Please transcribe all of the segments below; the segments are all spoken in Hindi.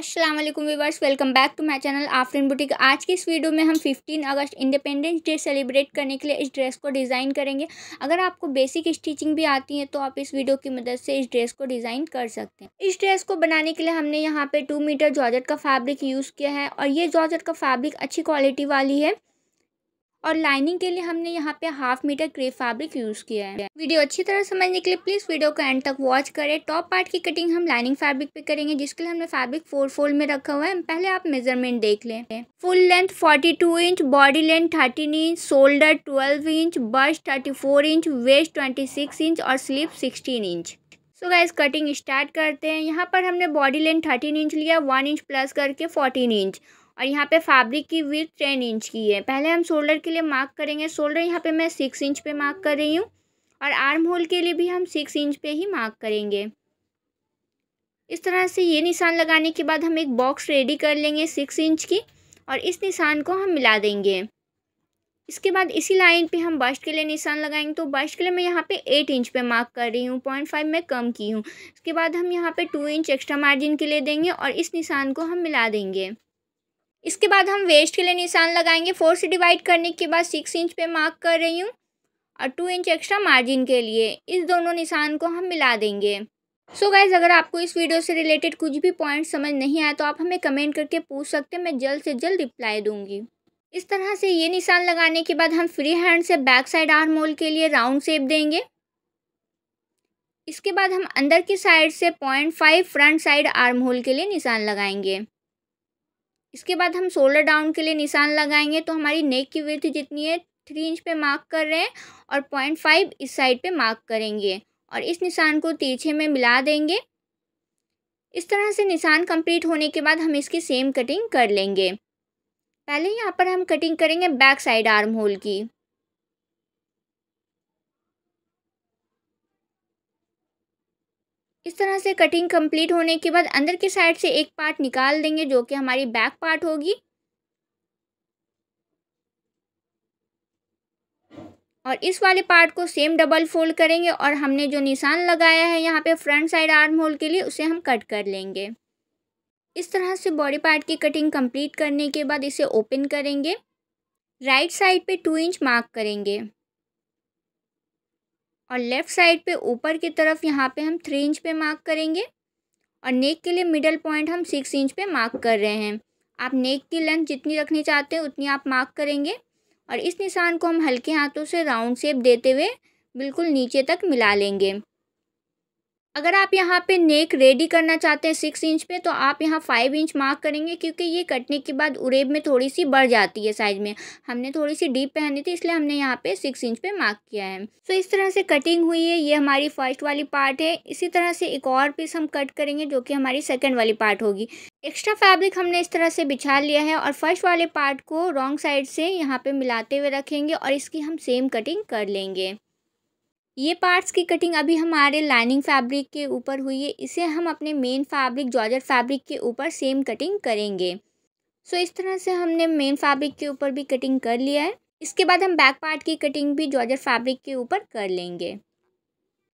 अस्सलाम वालेकुम viewers welcome back to my channel Aafreen boutique आज की इस वीडियो में हम 15 अगस्त इंडिपेंडेंस डे सेलिब्रेट करने के लिए इस ड्रेस को डिज़ाइन करेंगे अगर आपको बेसिक स्टिचिंग भी आती है तो आप इस वीडियो की मदद से इस ड्रेस को डिज़ाइन कर सकते हैं इस ड्रेस को बनाने के लिए हमने यहाँ पे टू मीटर जॉर्जट का फैब्रिक यूज़ किया है और ये जॉर्जट का फैब्रिक अच्छी क्वालिटी वाली है और लाइनिंग के लिए हमने यहाँ पे half metre crepe fabric use किया है वीडियो अच्छी तरह समझने के लिए प्लीज़ वीडियो को एंड तक वॉच करें टॉप पार्ट की कटिंग हम लाइनिंग फैब्रिक पे करेंगे जिसके लिए हमने फैब्रिक फोर फोल्ड में रखा हुआ है पहले आप मेजरमेंट देख लें full length 42 inch body length thirteen inch shoulder twelve inch बर्स thirty four inch waist twenty six inch और sleeve sixteen inch so so guys cutting start करते हैं यहाँ पर हमने बॉडी लेंथ थर्टीन इंच लिया वन इंच प्लस करके फोर्टीन इंच और यहाँ पे फैब्रिक की विथ टेन इंच की है पहले हम शोल्डर के लिए मार्क करेंगे शोल्डर यहाँ पे मैं सिक्स इंच पे मार्क कर रही हूँ और आर्म होल के लिए भी हम सिक्स इंच पे ही मार्क करेंगे इस तरह से ये निशान लगाने के बाद हम एक बॉक्स रेडी कर लेंगे सिक्स इंच की और इस निशान को हम मिला देंगे इसके बाद इसी लाइन पे हम बस्ट के लिए निशान लगाएंगे तो बस्ट के लिए मैं यहाँ पे एट इंच पे मार्क कर रही हूँ पॉइंट फाइव में कम की हूँ इसके बाद हम यहाँ पे टू इंच एक्स्ट्रा मार्जिन के लिए देंगे और इस निशान को हम मिला देंगे इसके बाद हम वेस्ट के लिए निशान लगाएंगे फोर से डिवाइड करने के बाद सिक्स इंच पे मार्क कर रही हूँ और टू इंच एक्स्ट्रा मार्जिन के लिए इस दोनों निशान को हम मिला देंगे सो so गाइज़ अगर आपको इस वीडियो से रिलेटेड कुछ भी पॉइंट समझ नहीं आया तो आप हमें कमेंट करके पूछ सकते हैं मैं जल्द से जल्द रिप्लाई दूंगी इस तरह से ये निशान लगाने के बाद हम फ्री हैंड से बैक साइड आर्म होल के लिए राउंड शेप देंगे इसके बाद हम अंदर की साइड से point five front side armhole के लिए निशान लगाएंगे इसके बाद हम शोल्डर डाउन के लिए निशान लगाएंगे तो हमारी नेक की विथ जितनी है थ्री इंच पे मार्क कर रहे हैं और पॉइंट फाइव इस साइड पे मार्क करेंगे और इस निशान को तीछे में मिला देंगे इस तरह से निशान कंप्लीट होने के बाद हम इसकी सेम कटिंग कर लेंगे पहले यहाँ पर हम कटिंग करेंगे बैक साइड आर्म होल की इस तरह से कटिंग कंप्लीट होने के बाद अंदर के साइड से एक पार्ट निकाल देंगे जो कि हमारी बैक पार्ट होगी और इस वाले पार्ट को सेम डबल फोल्ड करेंगे और हमने जो निशान लगाया है यहाँ पे फ्रंट साइड आर्म होल के लिए उसे हम कट कर लेंगे इस तरह से बॉडी पार्ट की कटिंग कंप्लीट करने के बाद इसे ओपन करेंगे राइट साइड पे टू इंच मार्क करेंगे और लेफ़्ट साइड पे ऊपर की तरफ यहाँ पे हम थ्री इंच पे मार्क करेंगे और नेक के लिए मिडल पॉइंट हम सिक्स इंच पे मार्क कर रहे हैं आप नेक की लेंथ जितनी रखनी चाहते हैं उतनी आप मार्क करेंगे और इस निशान को हम हल्के हाथों से राउंड शेप देते हुए बिल्कुल नीचे तक मिला लेंगे अगर आप यहाँ पे नेक रेडी करना चाहते हैं सिक्स इंच पे तो आप यहाँ फाइव इंच मार्क करेंगे क्योंकि ये कटने के बाद उरेब में थोड़ी सी बढ़ जाती है साइज में हमने थोड़ी सी डीप पहनी थी इसलिए हमने यहाँ पे सिक्स इंच पे मार्क किया है सो तो so, इस तरह से कटिंग हुई है ये हमारी फर्स्ट वाली पार्ट है इसी तरह से एक और पीस हम कट करेंगे जो कि हमारी सेकेंड वाली पार्ट होगी एक्स्ट्रा फैब्रिक हमने इस तरह से बिछा लिया है और फर्स्ट वाले पार्ट को रॉन्ग साइड से यहाँ पर मिलाते हुए रखेंगे और इसकी हम सेम कटिंग कर लेंगे ये पार्ट्स की कटिंग अभी हमारे लाइनिंग फैब्रिक के ऊपर हुई है इसे हम अपने मेन फैब्रिक जॉर्जेट फैब्रिक के ऊपर सेम कटिंग करेंगे सो so, इस तरह से हमने मेन फैब्रिक के ऊपर भी कटिंग कर लिया है इसके बाद हम बैक पार्ट की कटिंग भी जॉर्जेट फैब्रिक के ऊपर कर लेंगे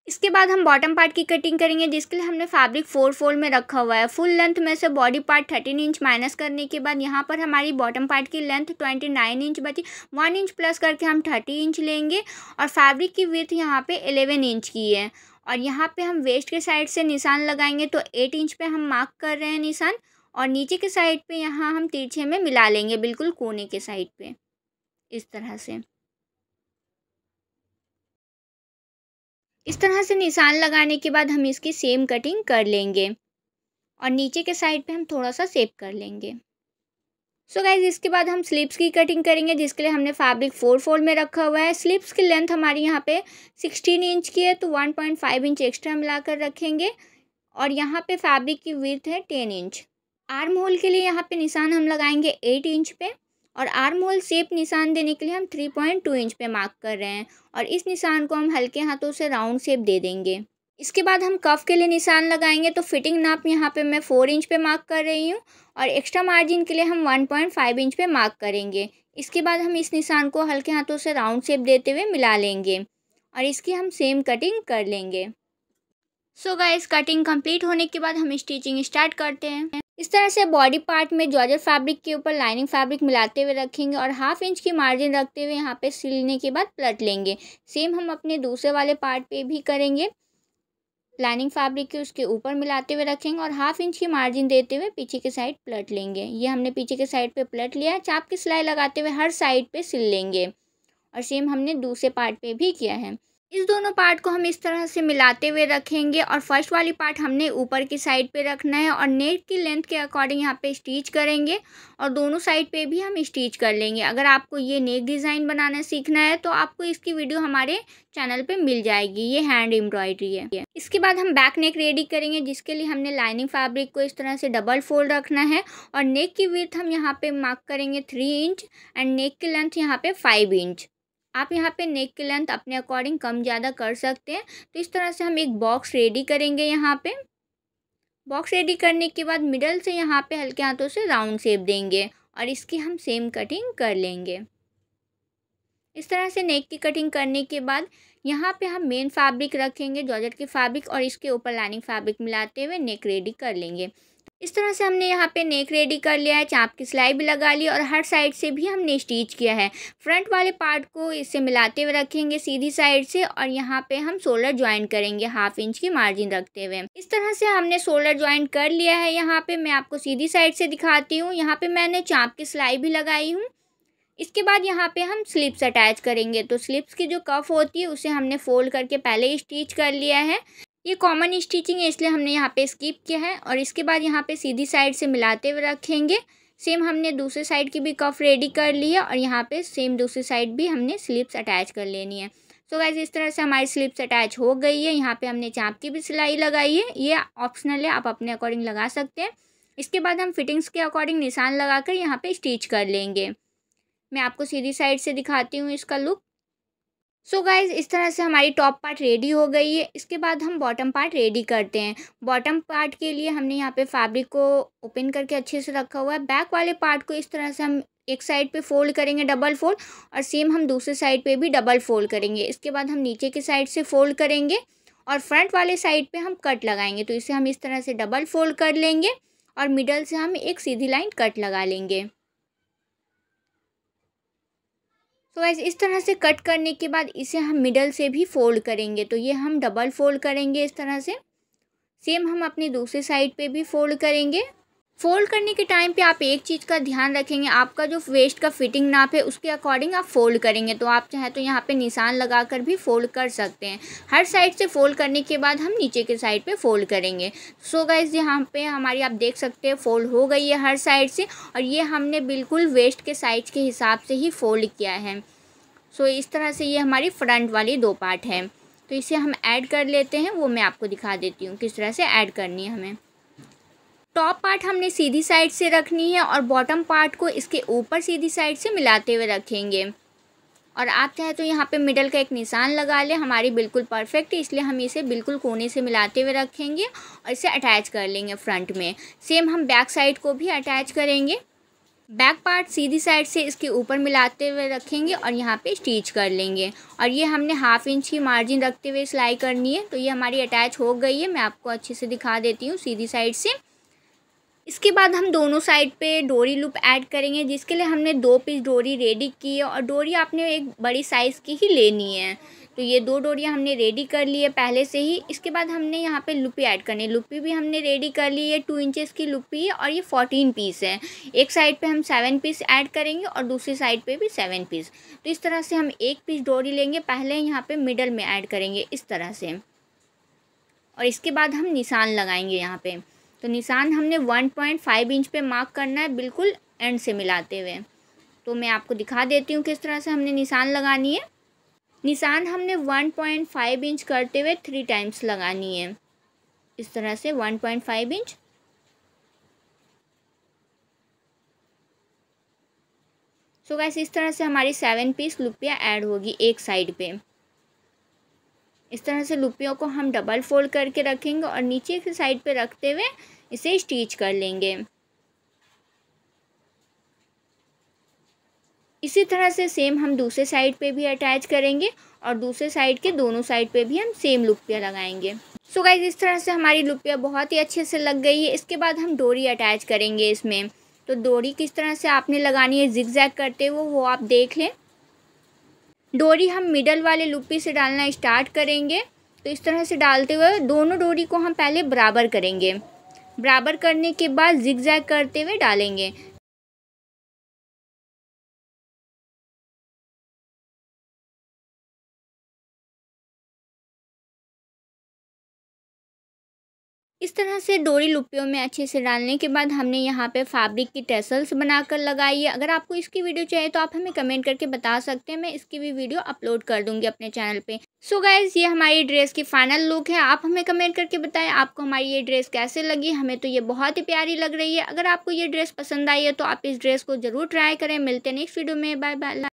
इसके बाद हम बॉटम पार्ट की कटिंग करेंगे जिसके लिए हमने फैब्रिक फोर फोल्ड में रखा हुआ है फुल लेंथ में से body part thirteen inch minus करने के बाद यहाँ पर हमारी बॉटम पार्ट की लेंथ ट्वेंटी नाइन इंच बची वन इंच प्लस करके हम थर्टी इंच लेंगे और फैब्रिक की विथ यहाँ पे एलेवन इंच की है और यहाँ पर हम वेस्ट के साइड से निशान लगाएंगे तो एट इंच पर हम मार्क कर रहे हैं निशान और नीचे के साइड पर यहाँ हम तिरछे में मिला लेंगे बिल्कुल कोने के साइड पर इस तरह से इस तरह से निशान लगाने के बाद हम इसकी सेम कटिंग कर लेंगे और नीचे के साइड पे हम थोड़ा सा सेप कर लेंगे सो so गाइज इसके बाद हम स्लीप्स की कटिंग करेंगे जिसके लिए हमने फैब्रिक फोर फोल्ड में रखा हुआ है स्लीप्स की लेंथ हमारी यहाँ पे सिक्सटीन इंच की है तो one point five inch extra मिलाकर रखेंगे और यहाँ पे फैब्रिक की विर्थ है टेन इंच आर्म होल के लिए यहाँ पे निशान हम लगाएंगे एट इंच पे और आर्म होल सेप निशान देने के लिए हम थ्री पॉइंट टू इंच पे मार्क कर रहे हैं और इस निशान को हम हल्के हाथों से राउंड शेप दे देंगे इसके बाद हम कफ के लिए निशान लगाएंगे तो फिटिंग नाप यहाँ पे मैं फोर इंच पे मार्क कर रही हूँ और एक्स्ट्रा मार्जिन के लिए हम वन पॉइंट फाइव इंच पे मार्क करेंगे इसके बाद हम इस निशान को हल्के हाथों से राउंड शेप देते हुए मिला लेंगे और इसकी हम सेम कटिंग कर लेंगे सो गाइस कटिंग कंप्लीट होने के बाद हम स्टिचिंग स्टार्ट करते हैं इस तरह से बॉडी पार्ट में जॉर्जर फैब्रिक के ऊपर लाइनिंग फैब्रिक मिलाते हुए रखेंगे और हाफ इंच की मार्जिन रखते हुए यहाँ पे सिलने के बाद पलट लेंगे सेम हम अपने दूसरे वाले पार्ट पे भी करेंगे लाइनिंग फैब्रिक के उसके ऊपर मिलाते हुए रखेंगे और हाफ इंच की मार्जिन देते हुए पीछे के साइड पलट लेंगे ये हमने पीछे के साइड पर पलट लिया चाप की सिलाई लगाते हुए हर साइड पर सिल लेंगे और सेम हमने दूसरे पार्ट पे भी किया है इस दोनों पार्ट को हम इस तरह से मिलाते हुए रखेंगे और फर्स्ट वाली पार्ट हमने ऊपर की साइड पे रखना है और नेक की लेंथ के अकॉर्डिंग यहाँ पे स्टिच करेंगे और दोनों साइड पे भी हम स्टिच कर लेंगे अगर आपको ये नेक डिज़ाइन बनाना सीखना है तो आपको इसकी वीडियो हमारे चैनल पे मिल जाएगी ये हैंड एम्ब्रॉयडरी है इसके बाद हम बैक नेक रेडी करेंगे जिसके लिए हमने लाइनिंग फैब्रिक को इस तरह से डबल फोल्ड रखना है और नेक की विर्थ हम यहाँ पर मार्क करेंगे थ्री इंच एंड नेक की लेंथ यहाँ पर फाइव इंच आप यहाँ पे नेक की लेंथ अपने अकॉर्डिंग कम ज़्यादा कर सकते हैं तो इस तरह से हम एक बॉक्स रेडी करेंगे यहाँ पे बॉक्स रेडी करने के बाद मिडल से यहाँ पे हल्के हाथों से राउंड शेप देंगे और इसकी हम सेम कटिंग कर लेंगे इस तरह से नेक की कटिंग करने के बाद यहाँ पे हम मेन फैब्रिक रखेंगे जॉर्जेट की फैब्रिक और इसके ऊपर लाइनिंग फैब्रिक मिलाते हुए नेक रेडी कर लेंगे इस तरह से हमने यहाँ पे नेक रेडी कर लिया है चाप की सिलाई भी लगा ली और हर साइड से भी हमने स्टिच किया है फ्रंट वाले पार्ट को इससे मिलाते हुए रखेंगे सीधी साइड से और यहाँ पे हम शोल्डर ज्वाइन करेंगे हाफ इंच की मार्जिन रखते हुए इस तरह से हमने शोल्डर ज्वाइन कर लिया है यहाँ पे मैं आपको सीधी साइड से दिखाती हूँ यहाँ पे मैंने चाँप की सिलाई भी लगाई हूँ इसके बाद यहाँ पे हम स्लिप्स अटैच करेंगे तो स्लिप्स की जो कफ होती है उसे हमने फोल्ड करके पहले ही स्टिच कर लिया है ये कॉमन स्टिचिंग है इसलिए हमने यहाँ पे स्किप किया है और इसके बाद यहाँ पे सीधी साइड से मिलाते हुए रखेंगे सेम हमने दूसरे साइड की भी कफ रेडी कर ली है और यहाँ पे सेम दूसरी साइड भी हमने स्लिप्स अटैच कर लेनी है सो so गैस इस तरह से हमारी स्लिप्स अटैच हो गई है यहाँ पे हमने चाँप की भी सिलाई लगाई है ये ऑप्शनल है आप अपने अकॉर्डिंग लगा सकते हैं इसके बाद हम फिटिंग्स के अकॉर्डिंग निशान लगा कर यहाँ पर स्टिच कर लेंगे मैं आपको सीधी साइड से दिखाती हूँ इसका लुक सो so गाइज इस तरह से हमारी टॉप पार्ट रेडी हो गई है इसके बाद हम बॉटम पार्ट रेडी करते हैं बॉटम पार्ट के लिए हमने यहाँ पे फैब्रिक को ओपन करके अच्छे से रखा हुआ है बैक वाले पार्ट को इस तरह से हम एक साइड पे फोल्ड करेंगे डबल फोल्ड और सेम हम दूसरे साइड पे भी डबल फोल्ड करेंगे इसके बाद हम नीचे की साइड से फोल्ड करेंगे और फ्रंट वाले साइड पर हम कट लगाएंगे तो इसे हम इस तरह से डबल फोल्ड कर लेंगे और मिडल से हम एक सीधी लाइन कट लगा लेंगे तो ऐसे इस तरह से कट करने के बाद इसे हम मिडल से भी फोल्ड करेंगे तो ये हम डबल फोल्ड करेंगे इस तरह से सेम हम अपने दूसरे साइड पे भी फोल्ड करेंगे फोल्ड करने के टाइम पे आप एक चीज़ का ध्यान रखेंगे आपका जो वेस्ट का फिटिंग नाप है उसके अकॉर्डिंग आप फोल्ड करेंगे तो आप चाहे तो यहाँ पे निशान लगा कर भी फोल्ड कर सकते हैं हर साइड से फोल्ड करने के बाद हम नीचे के साइड पे फोल्ड करेंगे सो so गाइज यहाँ पे हमारी आप देख सकते हैं फोल्ड हो गई है हर साइड से और ये हमने बिल्कुल वेस्ट के साइज के हिसाब से ही फोल्ड किया है सो so इस तरह से ये हमारी फ्रंट वाली दो पार्ट है तो इसे हम ऐड कर लेते हैं वो मैं आपको दिखा देती हूँ किस तरह से ऐड करनी है हमें टॉप पार्ट हमने सीधी साइड से रखनी है और बॉटम पार्ट को इसके ऊपर सीधी साइड से मिलाते हुए रखेंगे और आप चाहे तो यहाँ पे मिडल का एक निशान लगा लें हमारी बिल्कुल परफेक्ट है इसलिए हम इसे बिल्कुल कोने से मिलाते हुए रखेंगे और इसे अटैच कर लेंगे फ्रंट में सेम हम बैक साइड को भी अटैच करेंगे बैक पार्ट सीधी साइड से इसके ऊपर मिलाते हुए रखेंगे और यहाँ पे स्टिच कर लेंगे और ये हमने हाफ इंच की मार्जिन रखते हुए सिलाई करनी है तो ये हमारी अटैच हो गई है मैं आपको अच्छे से दिखा देती हूँ सीधी साइड से इसके बाद हम दोनों साइड पे डोरी लूप ऐड करेंगे जिसके लिए हमने दो पीस डोरी रेडी की है और डोरी आपने एक बड़ी साइज़ की ही लेनी है तो ये दो डोरियाँ हमने रेडी कर ली है पहले से ही इसके बाद हमने यहाँ पे लुपी ऐड करनी है लुपी भी हमने रेडी कर ली है टू इंचेस की लुपी है और ये फोर्टीन पीस है एक साइड पे हम सेवन पीस ऐड करेंगे और दूसरी साइड पे भी सेवन पीस तो इस तरह से हम एक पीस डोरी लेंगे पहले यहाँ पर मिडल में ऐड करेंगे इस तरह से और इसके बाद हम निशान लगाएंगे यहाँ पर तो निशान हमने वन पॉइंट फाइव इंच पे मार्क करना है बिल्कुल एंड से मिलाते हुए तो मैं आपको दिखा देती हूँ किस तरह से हमने निशान लगानी है निशान हमने वन पॉइंट फाइव इंच करते हुए थ्री टाइम्स लगानी है इस तरह से one point five inch so so guys इस तरह से हमारी सेवन पीस लुपिया ऐड होगी एक साइड पे इस तरह से लुपियों को हम डबल फोल्ड करके रखेंगे और नीचे के साइड पे रखते हुए इसे स्टिच कर लेंगे इसी तरह से सेम हम दूसरे साइड पे भी अटैच करेंगे और दूसरे साइड के दोनों साइड पे भी हम सेम लुपिया लगाएंगे सो so गाइज इस तरह से हमारी लुपिया बहुत ही अच्छे से लग गई है इसके बाद हम डोरी अटैच करेंगे इसमें तो डोरी किस तरह से आपने लगानी है जैक करते हुए वो आप देख लें डोरी हम मिडल वाले लुपी से डालना स्टार्ट करेंगे तो इस तरह से डालते हुए दोनों डोरी को हम पहले बराबर करेंगे बराबर करने के बाद जिग जैग करते हुए डालेंगे इस तरह से डोरी लुपियों में अच्छे से डालने के बाद हमने यहाँ पे फैब्रिक की टेसल्स बनाकर लगाई है अगर आपको इसकी वीडियो चाहिए तो आप हमें कमेंट करके बता सकते हैं मैं इसकी भी वीडियो अपलोड कर दूंगी अपने चैनल पे सो so गाइज़ ये हमारी ड्रेस की फाइनल लुक है आप हमें कमेंट करके बताएं आपको हमारी ये ड्रेस कैसे लगी हमें तो ये बहुत ही प्यारी लग रही है अगर आपको ये ड्रेस पसंद आई है तो आप इस ड्रेस को ज़रूर ट्राई करें मिलते हैं नेक्स्ट वीडियो में बाय बाय